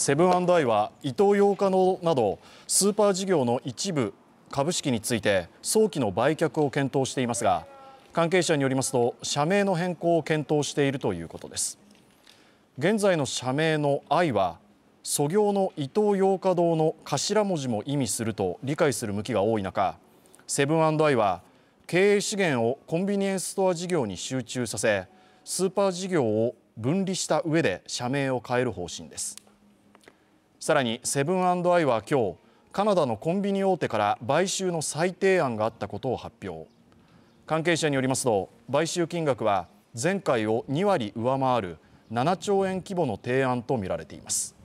セブンアイはイトーヨーカドーなどスーパー事業の一部株式について早期の売却を検討していますが関係者によりますと社名の変更を検討しているということです現在の社名の愛は祖業のイトーヨーカドーの頭文字も意味すると理解する向きが多い中セブンアイは経営資源をコンビニエンスストア事業に集中させスーパー事業を分離した上で社名を変える方針ですらにセブンアイは今日、カナダのコンビニ大手から買収の最低案があったことを発表関係者によりますと買収金額は前回を2割上回る7兆円規模の提案とみられています